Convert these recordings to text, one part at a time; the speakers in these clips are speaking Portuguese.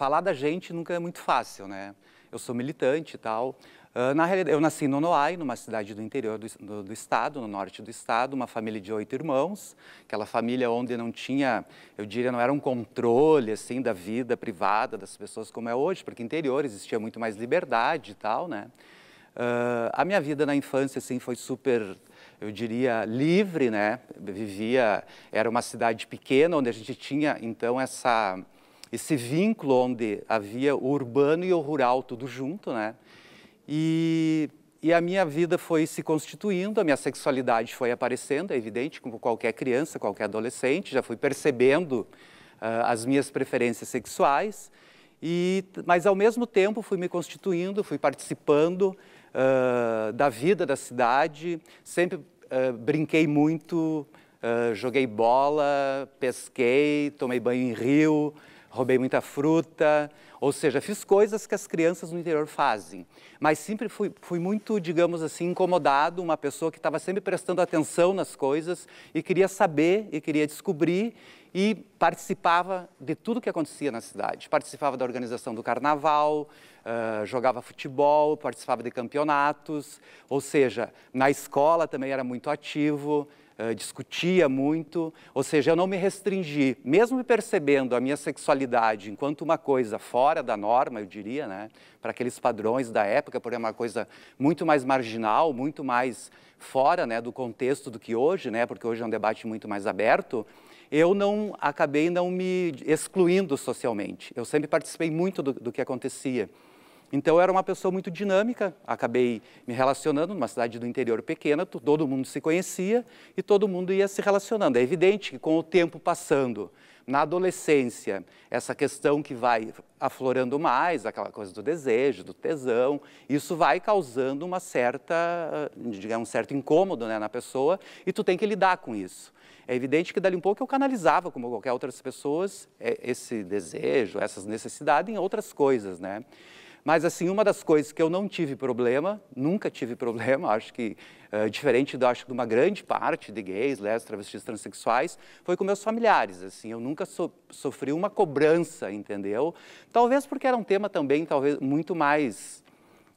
falar da gente nunca é muito fácil, né? Eu sou militante e tal. Uh, na realidade, eu nasci em Nonoai, numa cidade do interior do, do, do, estado, no norte do estado, uma família de oito irmãos, aquela família onde não tinha, eu diria, não era um controle, assim, da vida privada das pessoas como é hoje, porque interior existia muito mais liberdade e tal, né? Uh, a minha vida na infância, assim, foi super eu diria, livre, né? Vivia, era uma cidade pequena onde a gente tinha então essa esse vínculo onde havia o urbano e o rural tudo junto, né? E, e a minha vida foi se constituindo, a minha sexualidade foi aparecendo, é evidente, como qualquer criança, qualquer adolescente, já fui percebendo uh, as minhas preferências sexuais, e, mas ao mesmo tempo fui me constituindo, fui participando uh, da vida da cidade, sempre uh, brinquei muito Uh, joguei bola, pesquei, tomei banho em rio, roubei muita fruta, ou seja, fiz coisas que as crianças no interior fazem. Mas sempre fui, fui muito, digamos assim, incomodado, uma pessoa que estava sempre prestando atenção nas coisas e queria saber e queria descobrir e participava de tudo que acontecia na cidade. Participava da organização do carnaval, uh, jogava futebol, participava de campeonatos, ou seja, na escola também era muito ativo discutia muito, ou seja, eu não me restringi, mesmo percebendo a minha sexualidade enquanto uma coisa fora da norma, eu diria, né, para aqueles padrões da época, por uma coisa muito mais marginal, muito mais fora, né, do contexto do que hoje, né, porque hoje é um debate muito mais aberto eu não acabei não me excluindo socialmente. Eu sempre participei muito do, do que acontecia. Então eu era uma pessoa muito dinâmica, acabei me relacionando numa cidade do interior pequena, todo mundo se conhecia e todo mundo ia se relacionando. É evidente que com o tempo passando, na adolescência, essa questão que vai aflorando mais, aquela coisa do desejo, do tesão, isso vai causando uma certa, ah, digamos, um certo incômodo né, na pessoa e tu tem que lidar com isso. É evidente que dali um pouco eu canalizava, como qualquer outras pessoas, é, esse desejo, essas necessidades em outras coisas, né? Mas, assim, uma das coisas que eu não tive problema, nunca tive problema, acho que eh, diferente do, acho, de uma grande parte de gays, lésbicas, travestis, transexuais, foi com meus familiares, assim, eu nunca so, sofri uma cobrança, entendeu? Talvez porque era um tema também, talvez, muito mais,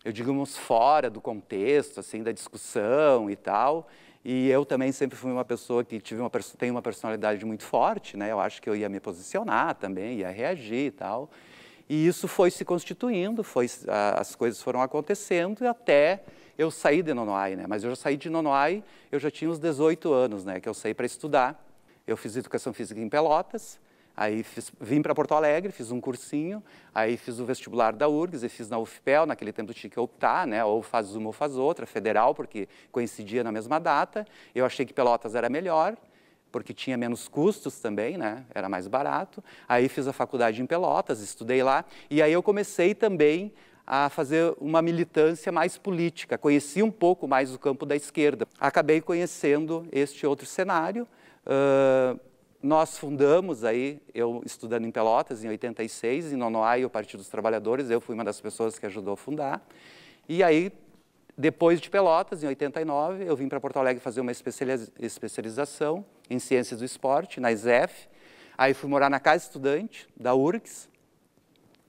eu digamos, fora do contexto, assim, da discussão e tal, e eu também sempre fui uma pessoa que tive uma, tem uma personalidade muito forte, né? Eu acho que eu ia me posicionar também, ia reagir e tal. E isso foi se constituindo, foi, as coisas foram acontecendo e até eu saí de Nonoai, né? Mas eu já saí de Nonoai, eu já tinha uns 18 anos, né? Que eu saí para estudar. Eu fiz educação física em Pelotas, aí fiz, vim para Porto Alegre, fiz um cursinho, aí fiz o vestibular da URGS e fiz na UFPEL, naquele tempo tinha que optar, né? Ou faz uma ou faz outra, federal, porque coincidia na mesma data. Eu achei que Pelotas era melhor, porque tinha menos custos também, né? Era mais barato. Aí fiz a faculdade em Pelotas, estudei lá e aí eu comecei também a fazer uma militância mais política, conheci um pouco mais o campo da esquerda. Acabei conhecendo este outro cenário. Uh, nós fundamos aí, eu estudando em Pelotas, em 86, em Nonoai, o Partido dos Trabalhadores, eu fui uma das pessoas que ajudou a fundar. E aí depois de Pelotas, em 89, eu vim para Porto Alegre fazer uma especialização em ciências do esporte, na ISEF. Aí fui morar na casa estudante da URGS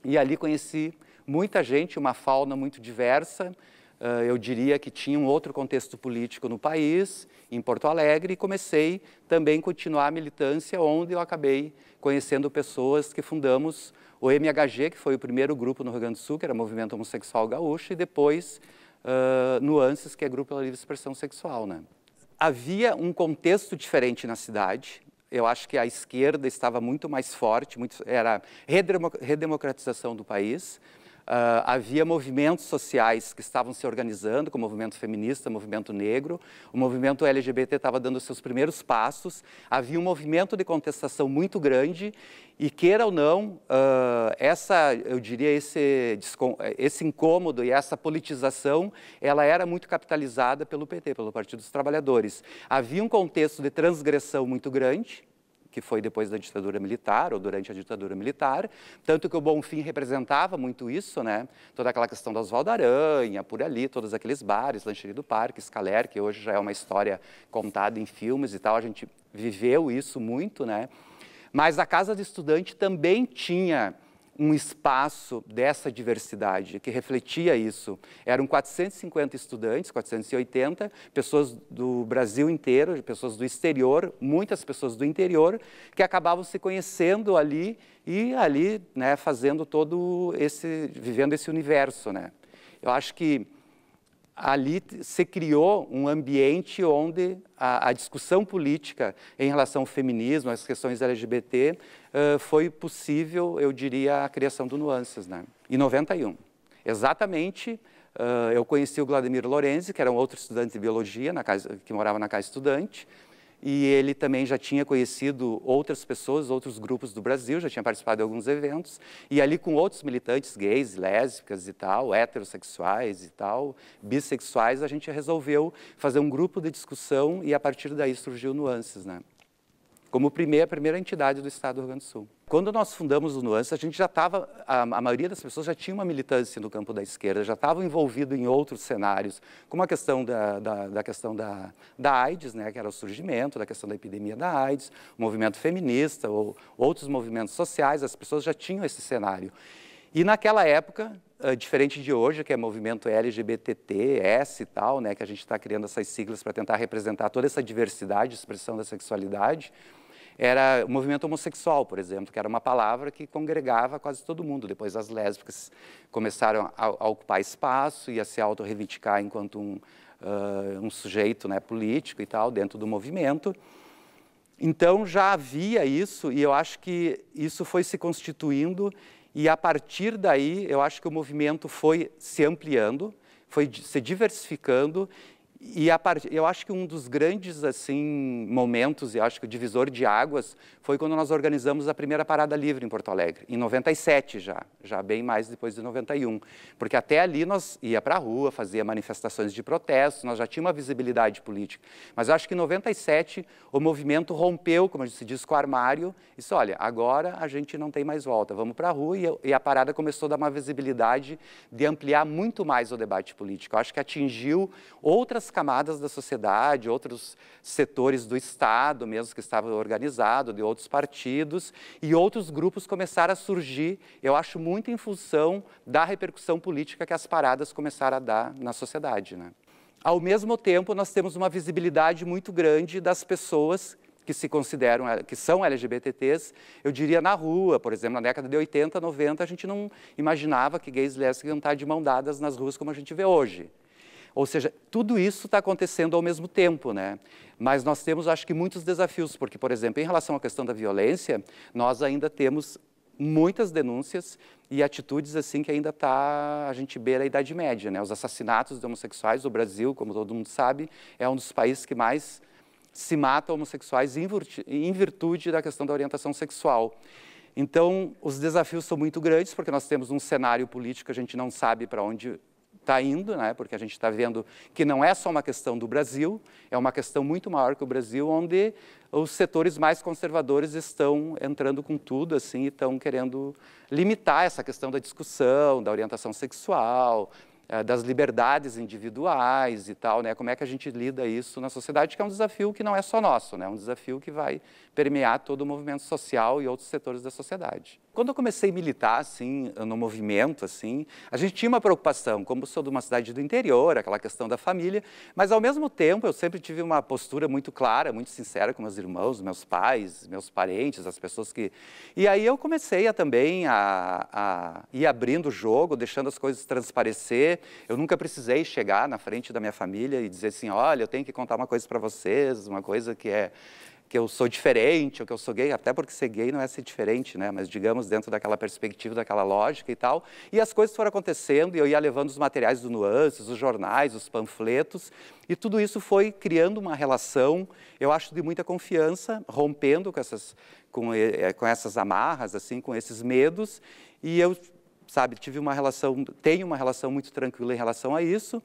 e ali conheci muita gente, uma fauna muito diversa. Ah, eu diria que tinha um outro contexto político no país, em Porto Alegre, e comecei também a continuar a militância, onde eu acabei conhecendo pessoas que fundamos o MHG, que foi o primeiro grupo no Rio Grande do Sul, que era Movimento Homossexual Gaúcho, e depois uh, nuances que é grupo pela livre expressão sexual, né? Havia um contexto diferente na cidade. Eu acho que a esquerda estava muito mais forte, muito, era redemocratização do país. Uh, havia movimentos sociais que estavam se organizando, como o movimento feminista, o movimento negro, o movimento LGBT estava dando seus primeiros passos, havia um movimento de contestação muito grande e queira ou não, uh, essa, eu diria, esse, esse incômodo e essa politização, ela era muito capitalizada pelo PT, pelo Partido dos Trabalhadores. Havia um contexto de transgressão muito grande, que foi depois da ditadura militar ou durante a ditadura militar, tanto que o Bonfim representava muito isso, né? Toda aquela questão do Oswaldo Aranha, por ali, todos aqueles bares, Lancheria do Parque, Scaler, que hoje já é uma história contada em filmes e tal, a gente viveu isso muito, né? Mas a Casa do Estudante também tinha um espaço dessa diversidade, que refletia isso. Eram 450 estudantes, 480, pessoas do Brasil inteiro, pessoas do exterior, muitas pessoas do interior, que acabavam se conhecendo ali e ali, né, fazendo todo esse, vivendo esse universo, né. Eu acho que ali se criou um ambiente onde a, a, discussão política em relação ao feminismo, às questões LGBT, uh, foi possível, eu diria, a criação do Nuances, né? Em 91. Exatamente, uh, eu conheci o Vladimir Lorenzi, que era um outro estudante de biologia, na casa, que morava na casa estudante, e ele também já tinha conhecido outras pessoas, outros grupos do Brasil, já tinha participado de alguns eventos, e ali com outros militantes gays, lésbicas e tal, heterossexuais e tal, bissexuais, a gente resolveu fazer um grupo de discussão e a partir daí surgiu Nuances, né? como primeira, a primeira entidade do Estado do Rio Grande do Sul. Quando nós fundamos o Nuance, a gente já estava, a, a, maioria das pessoas já tinha uma militância no campo da esquerda, já estava envolvido em outros cenários, como a questão da, da, da questão da, da, AIDS, né, que era o surgimento, da questão da epidemia da AIDS, o movimento feminista ou outros movimentos sociais, as pessoas já tinham esse cenário. E naquela época, eh, diferente de hoje, que é movimento LGBTT, S e tal, né, que a gente está criando essas siglas para tentar representar toda essa diversidade, expressão da sexualidade, era o movimento homossexual, por exemplo, que era uma palavra que congregava quase todo mundo. Depois as lésbicas começaram a, a ocupar espaço e a se auto-reivindicar enquanto um, uh, um sujeito né, político e tal, dentro do movimento. Então já havia isso e eu acho que isso foi se constituindo e a partir daí eu acho que o movimento foi se ampliando, foi se diversificando e part... eu acho que um dos grandes assim momentos, e acho que o divisor de águas, foi quando nós organizamos a primeira parada livre em Porto Alegre, em 97 já, já bem mais depois de 91, porque até ali nós ia para a rua, fazia manifestações de protesto, nós já tinha uma visibilidade política. Mas eu acho que em 97 o movimento rompeu, como se diz, com o armário, e disse, olha, agora a gente não tem mais volta, vamos para a rua, e a parada começou a dar uma visibilidade de ampliar muito mais o debate político. Eu acho que atingiu outras camadas da sociedade, outros setores do Estado, mesmo que estava organizado, de outros partidos, e outros grupos começaram a surgir, eu acho muito em função da repercussão política que as paradas começaram a dar na sociedade. Né? Ao mesmo tempo, nós temos uma visibilidade muito grande das pessoas que se consideram, que são LGBTs, eu diria na rua, por exemplo, na década de 80, 90, a gente não imaginava que gays e lésbicas iam estar de mão dadas nas ruas como a gente vê hoje. Ou seja, tudo isso está acontecendo ao mesmo tempo, né? Mas nós temos, acho que, muitos desafios, porque, por exemplo, em relação à questão da violência, nós ainda temos muitas denúncias e atitudes assim que ainda está a gente beira a idade média, né? Os assassinatos de homossexuais, o Brasil, como todo mundo sabe, é um dos países que mais se mata homossexuais em virtude da questão da orientação sexual. Então, os desafios são muito grandes, porque nós temos um cenário político que a gente não sabe para onde está indo, né? porque a gente está vendo que não é só uma questão do Brasil, é uma questão muito maior que o Brasil, onde os setores mais conservadores estão entrando com tudo assim, e estão querendo limitar essa questão da discussão, da orientação sexual, eh, das liberdades individuais e tal, né? Como é que a gente lida isso na sociedade, que é um desafio que não é só nosso, né? É um desafio que vai permear todo o movimento social e outros setores da sociedade. Quando eu comecei a militar, assim, no movimento, assim, a gente tinha uma preocupação, como sou de uma cidade do interior, aquela questão da família, mas ao mesmo tempo eu sempre tive uma postura muito clara, muito sincera com meus irmãos, meus pais, meus parentes, as pessoas que... E aí eu comecei a, também a, a ir abrindo o jogo, deixando as coisas transparecer. Eu nunca precisei chegar na frente da minha família e dizer assim, olha, eu tenho que contar uma coisa para vocês, uma coisa que é que eu sou diferente, ou que eu sou gay, até porque ser gay não é ser diferente, né? Mas digamos dentro daquela perspectiva, daquela lógica e tal. E as coisas foram acontecendo e eu ia levando os materiais do Nuances, os jornais, os panfletos, e tudo isso foi criando uma relação, eu acho, de muita confiança, rompendo com essas, com, eh, eh, com essas amarras, assim, com esses medos. E eu, sabe, tive uma relação, tenho uma relação muito tranquila em relação a isso.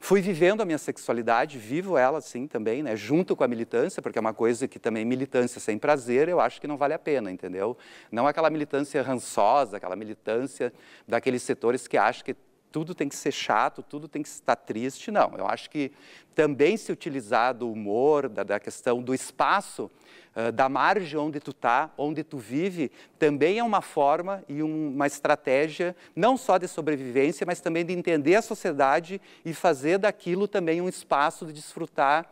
Fui vivendo a minha sexualidade, vivo ela assim também, né? Junto com a militância, porque é uma coisa que também militância sem prazer, eu acho que não vale a pena, entendeu? Não aquela militância rançosa, aquela militância daqueles setores que acham que tudo tem que ser chato, tudo tem que estar triste, não. Eu acho que também se utilizar do humor, da, da questão do espaço, uh, da margem onde tu está, onde tu vive, também é uma forma e um, uma estratégia não só de sobrevivência, mas também de entender a sociedade e fazer daquilo também um espaço de desfrutar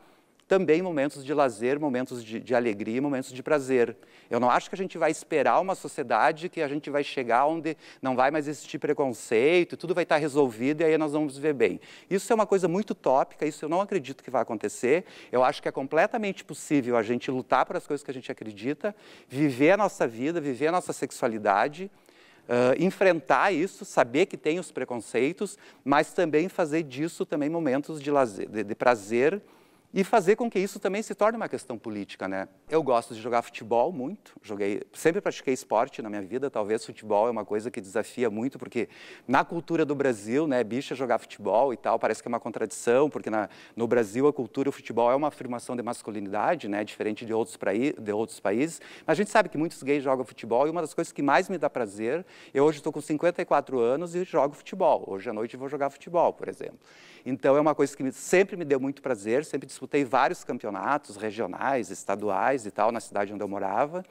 também momentos de lazer, momentos de, de alegria, momentos de prazer. Eu não acho que a gente vai esperar uma sociedade que a gente vai chegar onde não vai mais existir preconceito, tudo vai estar resolvido e aí nós vamos viver bem. Isso é uma coisa muito tópica, isso eu não acredito que vai acontecer. Eu acho que é completamente possível a gente lutar por as coisas que a gente acredita, viver a nossa vida, viver a nossa sexualidade. Uh, enfrentar isso, saber que tem os preconceitos, mas também fazer disso também momentos de, lazer, de, de prazer e fazer com que isso também se torne uma questão política, né? Eu gosto de jogar futebol muito, joguei, sempre pratiquei esporte na minha vida, talvez futebol é uma coisa que desafia muito, porque na cultura do Brasil, né, bicha jogar futebol e tal, parece que é uma contradição, porque na, no Brasil a cultura, o futebol é uma afirmação de masculinidade, né, diferente de outros, praí, de outros países, mas a gente sabe que muitos gays jogam futebol e uma das coisas que mais me dá prazer, eu hoje estou com 54 anos e jogo futebol, hoje à noite vou jogar futebol, por exemplo. Então é uma coisa que me, sempre me deu muito prazer, sempre disputei disputei vários campeonatos regionais, estaduais e tal, na cidade onde eu morava.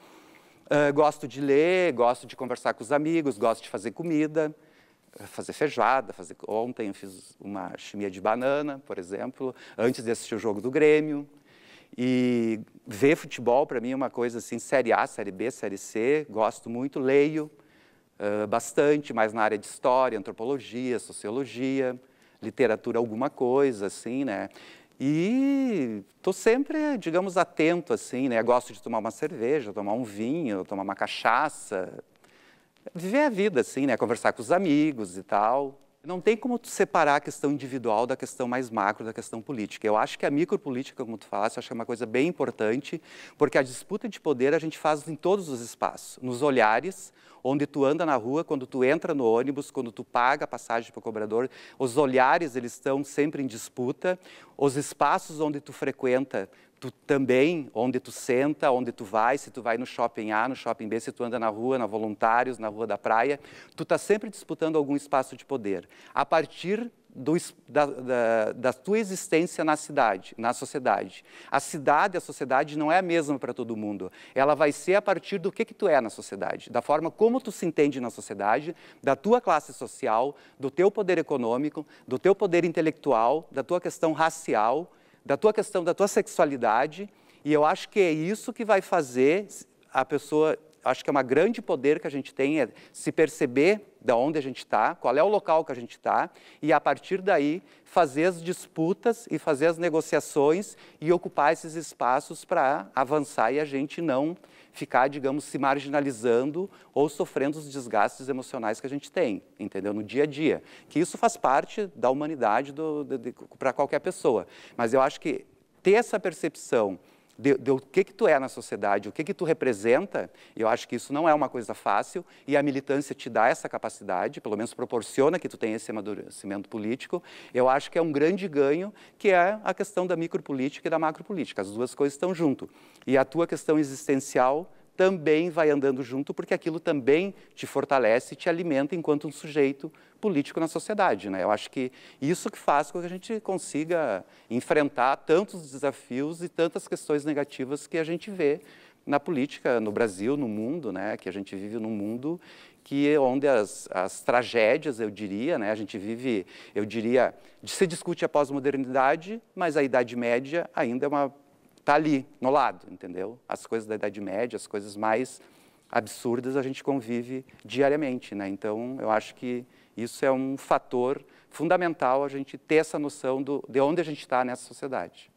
Uh, gosto de ler, gosto de conversar com os amigos, gosto de fazer comida, ah, fazer feijoada. Fazer... Ontem eu fiz uma chimia de banana, por exemplo, antes de assistir o jogo do Grêmio. E ver futebol, para mim, é uma coisa assim, série A, série B, série C. Gosto muito, leio uh, bastante, mas na área de história, antropologia, sociologia, literatura, alguma coisa, assim, né? E estou sempre, digamos, atento, assim, né? Gosto de tomar uma cerveja, tomar um vinho, tomar uma cachaça. Viver a vida, assim, né? Conversar com os amigos e tal. Não tem como tu separar a questão individual da questão mais macro, da questão política. Eu acho que a micropolítica, como tu falaste, acho que é uma coisa bem importante, porque a disputa de poder a gente faz em todos os espaços, nos olhares, onde tu anda na rua, quando tu entra no ônibus, quando tu paga a passagem para o cobrador, os olhares eles estão sempre em disputa, os espaços onde tu frequenta, tu também, onde tu senta, onde tu vai, se tu vai no shopping A, no shopping B, se tu anda na rua, na Voluntários, na Rua da Praia, tu está sempre disputando algum espaço de poder. A partir do, da, da, da, tua existência na cidade, na sociedade. A cidade, a sociedade não é a mesma para todo mundo. Ela vai ser a partir do que, que tu é na sociedade, da forma como tu se entende na sociedade, da tua classe social, do teu poder econômico, do teu poder intelectual, da tua questão racial, da tua questão da tua sexualidade, e eu acho que é isso que vai fazer a pessoa. Acho que é uma grande poder que a gente tem é se perceber da onde a gente está, qual é o local que a gente está, e a partir daí fazer as disputas e fazer as negociações e ocupar esses espaços para avançar e a gente não ficar, digamos, se marginalizando ou sofrendo os desgastes emocionais que a gente tem, entendeu? No dia a dia. Que isso faz parte da humanidade para qualquer pessoa. Mas eu acho que ter essa percepção de, de, o que que tu é na sociedade, o que que tu representa, eu acho que isso não é uma coisa fácil e a militância te dá essa capacidade, pelo menos proporciona que tu tenha esse amadurecimento político, eu acho que é um grande ganho que é a questão da micropolítica e da macropolítica, as duas coisas estão junto. E a tua questão existencial também vai andando junto, porque aquilo também te fortalece e te alimenta enquanto um sujeito político na sociedade. Né? Eu acho que isso que faz com que a gente consiga enfrentar tantos desafios e tantas questões negativas que a gente vê na política, no Brasil, no mundo, né? que a gente vive num mundo que é onde as, as tragédias, eu diria, né? a gente vive, eu diria, se discute a pós-modernidade, mas a Idade Média ainda é uma está ali, no lado, entendeu? As coisas da Idade Média, as coisas mais absurdas a gente convive diariamente, né? Então, eu acho que isso é um fator fundamental a gente ter essa noção do, de onde a gente está nessa sociedade.